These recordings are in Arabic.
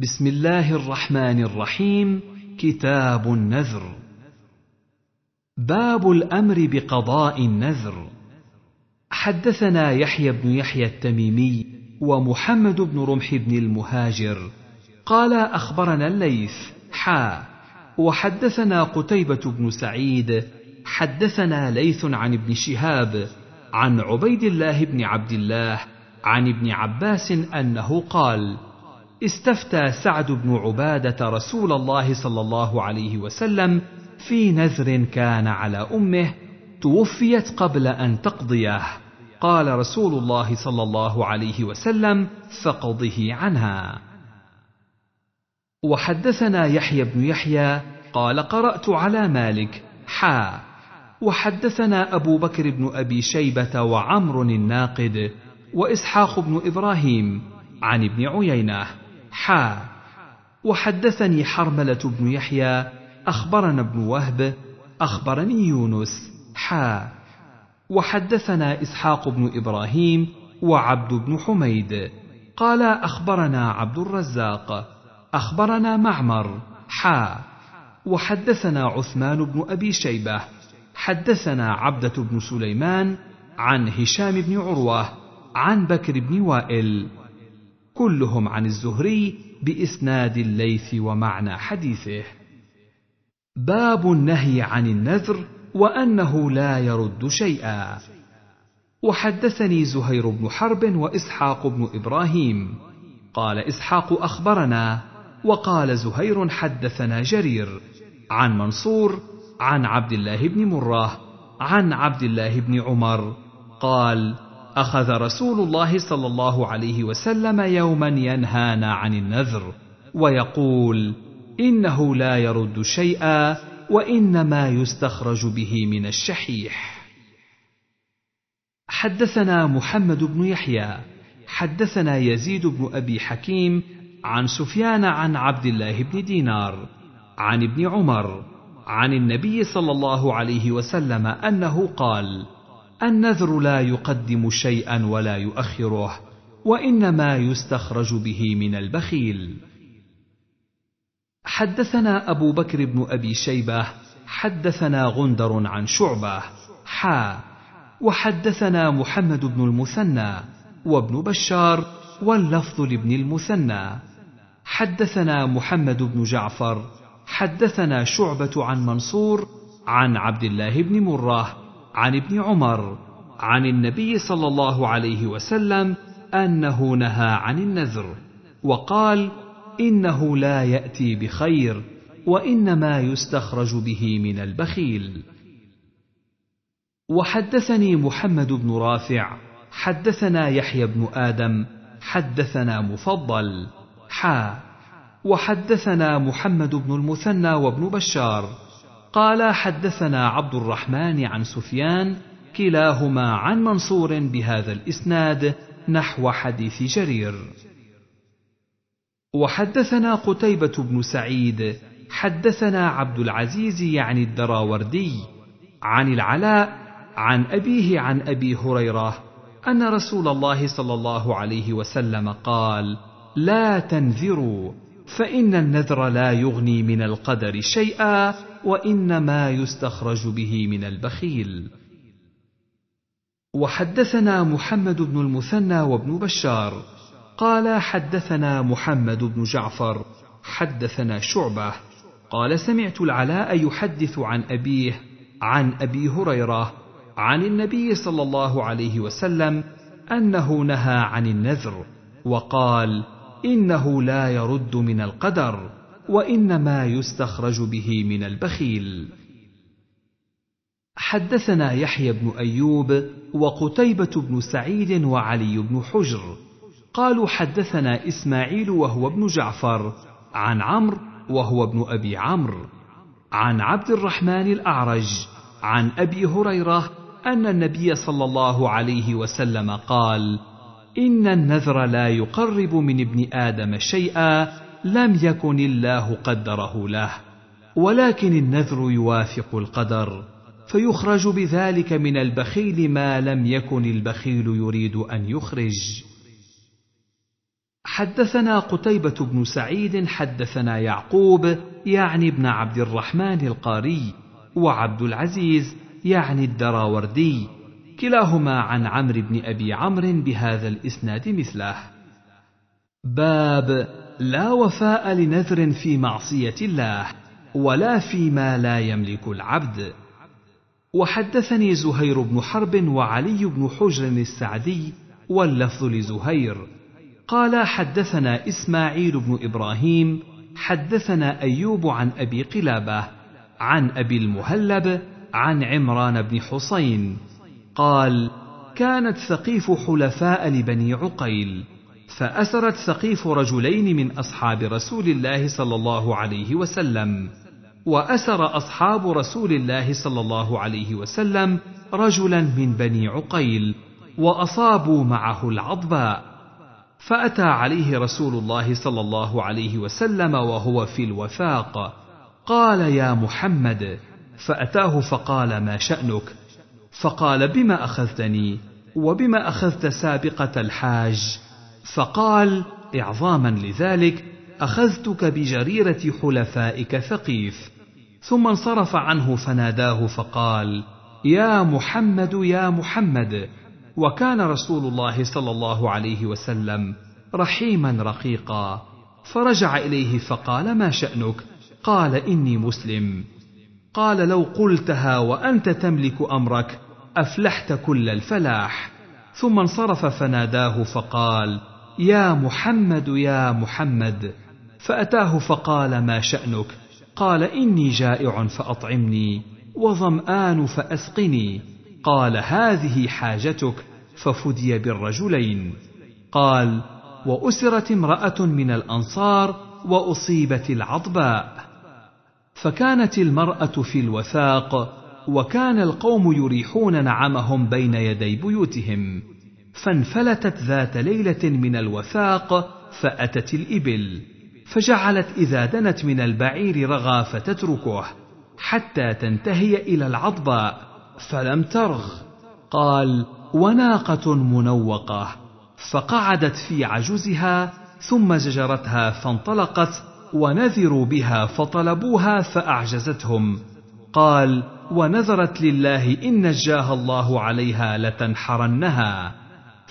بسم الله الرحمن الرحيم كتاب النذر باب الامر بقضاء النذر حدثنا يحيى بن يحيى التميمي ومحمد بن رمح بن المهاجر قال اخبرنا الليث حا وحدثنا قتيبه بن سعيد حدثنا ليث عن ابن شهاب عن عبيد الله بن عبد الله عن ابن عباس انه قال استفتى سعد بن عباده رسول الله صلى الله عليه وسلم في نذر كان على امه توفيت قبل ان تقضيه قال رسول الله صلى الله عليه وسلم فقضه عنها وحدثنا يحيى بن يحيى قال قرات على مالك حا وحدثنا ابو بكر بن ابي شيبه وعمر الناقد واسحاق بن ابراهيم عن ابن عيينه حا وحدثني حرملة بن يحيى أخبرنا ابن وهب أخبرني يونس حا وحدثنا إسحاق بن إبراهيم وعبد بن حميد قال أخبرنا عبد الرزاق أخبرنا معمر حا وحدثنا عثمان بن أبي شيبة حدثنا عبدة بن سليمان عن هشام بن عروة عن بكر بن وائل كلهم عن الزهري بإسناد الليث ومعنى حديثه. باب النهي عن النذر وأنه لا يرد شيئا. وحدثني زهير بن حرب وإسحاق بن إبراهيم. قال إسحاق أخبرنا، وقال زهير حدثنا جرير عن منصور عن عبد الله بن مره عن عبد الله بن عمر قال: اخذ رسول الله صلى الله عليه وسلم يوما ينهانا عن النذر ويقول انه لا يرد شيئا وانما يستخرج به من الشحيح حدثنا محمد بن يحيى حدثنا يزيد بن ابي حكيم عن سفيان عن عبد الله بن دينار عن ابن عمر عن النبي صلى الله عليه وسلم انه قال النذر لا يقدم شيئا ولا يؤخره وانما يستخرج به من البخيل حدثنا ابو بكر بن ابي شيبه حدثنا غندر عن شعبه حا وحدثنا محمد بن المثنى وابن بشار واللفظ لابن المثنى حدثنا محمد بن جعفر حدثنا شعبه عن منصور عن عبد الله بن مره عن ابن عمر عن النبي صلى الله عليه وسلم انه نهى عن النذر وقال انه لا ياتي بخير وانما يستخرج به من البخيل وحدثني محمد بن رافع حدثنا يحيى بن ادم حدثنا مفضل حا وحدثنا محمد بن المثنى وابن بشار قال حدثنا عبد الرحمن عن سفيان كلاهما عن منصور بهذا الاسناد نحو حديث جرير وحدثنا قتيبه بن سعيد حدثنا عبد العزيز يعني الدراوردي عن العلاء عن ابيه عن ابي هريره ان رسول الله صلى الله عليه وسلم قال لا تنذروا فإن النذر لا يغني من القدر شيئا وإنما يستخرج به من البخيل. وحدثنا محمد بن المثنى وابن بشار قال حدثنا محمد بن جعفر حدثنا شعبة قال سمعت العلاء يحدث عن أبيه عن أبي هريرة عن النبي صلى الله عليه وسلم أنه نهى عن النذر وقال: انه لا يرد من القدر وانما يستخرج به من البخيل حدثنا يحيى بن ايوب وقتيبه بن سعيد وعلي بن حجر قالوا حدثنا اسماعيل وهو ابن جعفر عن عمرو وهو ابن ابي عمرو عن عبد الرحمن الاعرج عن ابي هريره ان النبي صلى الله عليه وسلم قال ان النذر لا يقرب من ابن ادم شيئا لم يكن الله قدره له ولكن النذر يوافق القدر فيخرج بذلك من البخيل ما لم يكن البخيل يريد ان يخرج حدثنا قتيبة بن سعيد حدثنا يعقوب يعني ابن عبد الرحمن القاري وعبد العزيز يعني الدراوردي كلاهما عن عمرو بن ابي عمرو بهذا الاسناد مثله باب لا وفاء لنذر في معصيه الله ولا فيما لا يملك العبد وحدثني زهير بن حرب وعلي بن حجر السعدي واللفظ لزهير قال حدثنا اسماعيل بن ابراهيم حدثنا ايوب عن ابي قلابه عن ابي المهلب عن عمران بن حسين قال كانت ثقيف حلفاء لبني عقيل فاسرت ثقيف رجلين من اصحاب رسول الله صلى الله عليه وسلم واسر اصحاب رسول الله صلى الله عليه وسلم رجلا من بني عقيل واصابوا معه العضباء فاتى عليه رسول الله صلى الله عليه وسلم وهو في الوفاق قال يا محمد فاتاه فقال ما شانك فقال بما اخذتني وبما اخذت سابقه الحاج فقال اعظاما لذلك اخذتك بجريره حلفائك ثقيف ثم انصرف عنه فناداه فقال يا محمد يا محمد وكان رسول الله صلى الله عليه وسلم رحيما رقيقا فرجع اليه فقال ما شانك قال اني مسلم قال لو قلتها وانت تملك امرك افلحت كل الفلاح ثم انصرف فناداه فقال يا محمد يا محمد فاتاه فقال ما شانك قال اني جائع فاطعمني وظمان فاسقني قال هذه حاجتك ففدي بالرجلين قال واسرت امراه من الانصار واصيبت العضباء فكانت المراه في الوثاق وكان القوم يريحون نعمهم بين يدي بيوتهم فانفلتت ذات ليله من الوثاق فاتت الابل فجعلت اذا دنت من البعير رغى فتتركه حتى تنتهي الى العضباء فلم ترغ قال وناقه منوقه فقعدت في عجزها ثم زجرتها فانطلقت ونذروا بها فطلبوها فاعجزتهم قال ونذرت لله ان نجاها الله عليها لتنحرنها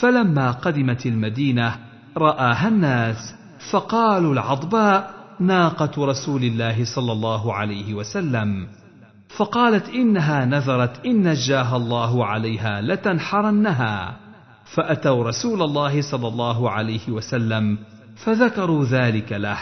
فلما قدمت المدينه راها الناس فقالوا العضباء ناقه رسول الله صلى الله عليه وسلم فقالت انها نذرت ان نجاها الله عليها لتنحرنها فاتوا رسول الله صلى الله عليه وسلم فذكروا ذلك له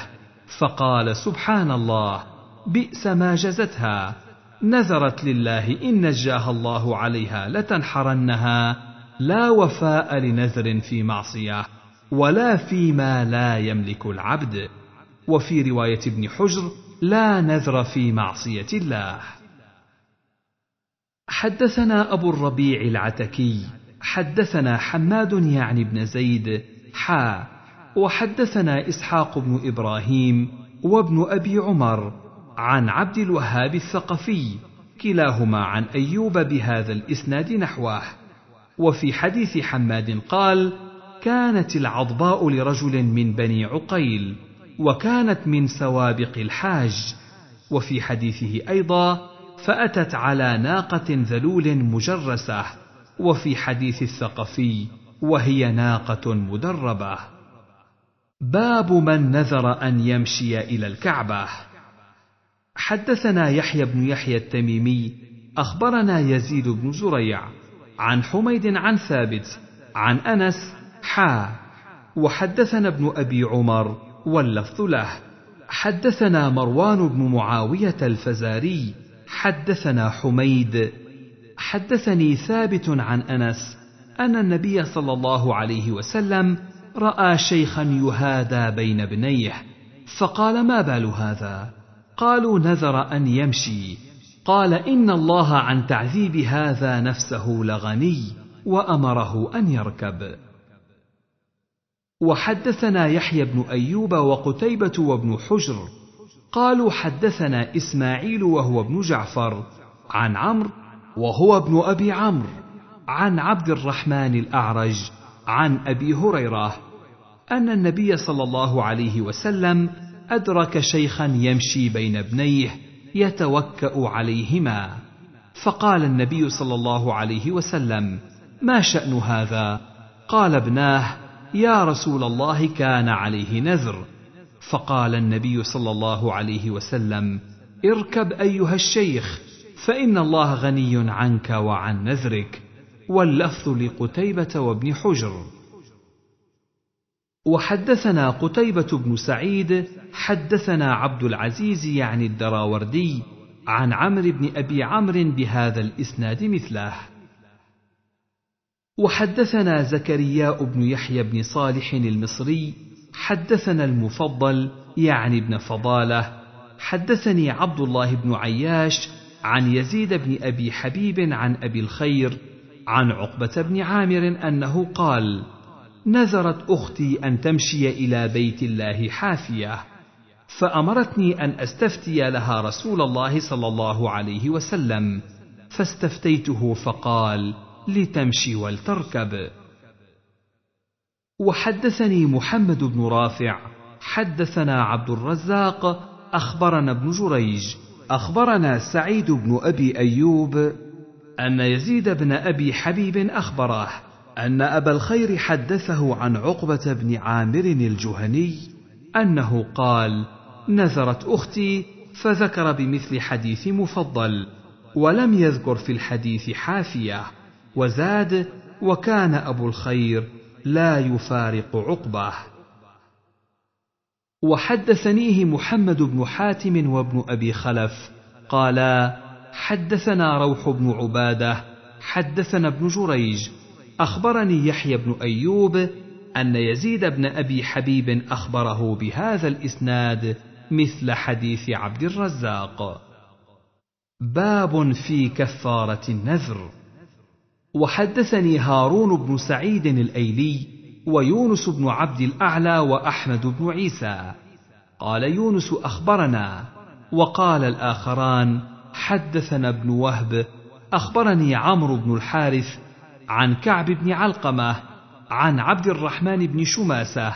فقال سبحان الله بئس ما جزتها نذرت لله إن نجاها الله عليها لتنحرنها لا وفاء لنذر في معصية ولا فيما لا يملك العبد وفي رواية ابن حجر لا نذر في معصية الله حدثنا أبو الربيع العتكي حدثنا حماد يعني بن زيد حا وحدثنا إسحاق بن إبراهيم وابن أبي عمر آه. عن عبد الوهاب الثقفي كلاهما عن ايوب بهذا الاسناد نحوه وفي حديث حماد قال كانت العضباء لرجل من بني عقيل وكانت من سوابق الحاج وفي حديثه ايضا فاتت على ناقه ذلول مجرسه وفي حديث الثقفي وهي ناقه مدربه باب من نذر ان يمشي الى الكعبه حدثنا يحيى بن يحيى التميمي اخبرنا يزيد بن زريع عن حميد عن ثابت عن انس حا وحدثنا ابن ابي عمر واللفظ له حدثنا مروان بن معاويه الفزاري حدثنا حميد حدثني ثابت عن انس ان النبي صلى الله عليه وسلم راى شيخا يهادى بين ابنيه فقال ما بال هذا قالوا نذر ان يمشي قال ان الله عن تعذيب هذا نفسه لغني وامره ان يركب وحدثنا يحيى بن ايوب وقتيبه وابن حجر قالوا حدثنا اسماعيل وهو ابن جعفر عن عمرو وهو ابن ابي عمرو عن عبد الرحمن الاعرج عن ابي هريره ان النبي صلى الله عليه وسلم أدرك شيخا يمشي بين ابنيه يتوكأ عليهما فقال النبي صلى الله عليه وسلم ما شأن هذا قال ابناه يا رسول الله كان عليه نذر فقال النبي صلى الله عليه وسلم اركب أيها الشيخ فإن الله غني عنك وعن نذرك واللفظ لقتيبة وابن حجر وحدثنا قتيبة بن سعيد حدثنا عبد العزيز يعني الدراوردي عن عمرو بن أبي عمرو بهذا الإسناد مثله وحدثنا زكرياء بن يحيى بن صالح المصري حدثنا المفضل يعني ابن فضالة حدثني عبد الله بن عياش عن يزيد بن أبي حبيب عن أبي الخير عن عقبة بن عامر أنه قال: نذرت اختي ان تمشي الى بيت الله حافيه فامرتني ان استفتي لها رسول الله صلى الله عليه وسلم فاستفتيته فقال لتمشي ولتركب وحدثني محمد بن رافع حدثنا عبد الرزاق اخبرنا ابن جريج اخبرنا سعيد بن ابي ايوب ان يزيد بن ابي حبيب اخبره ان ابا الخير حدثه عن عقبه بن عامر الجهني انه قال نذرت اختي فذكر بمثل حديث مفضل ولم يذكر في الحديث حافيه وزاد وكان ابو الخير لا يفارق عقبه وحدثنيه محمد بن حاتم وابن ابي خلف قالا حدثنا روح بن عباده حدثنا ابن جريج اخبرني يحيى بن ايوب ان يزيد بن ابي حبيب اخبره بهذا الاسناد مثل حديث عبد الرزاق باب في كفاره النذر وحدثني هارون بن سعيد الايلي ويونس بن عبد الاعلى واحمد بن عيسى قال يونس اخبرنا وقال الاخران حدثنا ابن وهب اخبرني عمرو بن الحارث عن كعب بن علقمه عن عبد الرحمن بن شماسه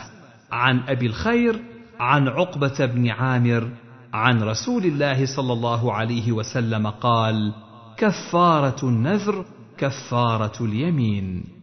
عن ابي الخير عن عقبه بن عامر عن رسول الله صلى الله عليه وسلم قال كفاره النذر كفاره اليمين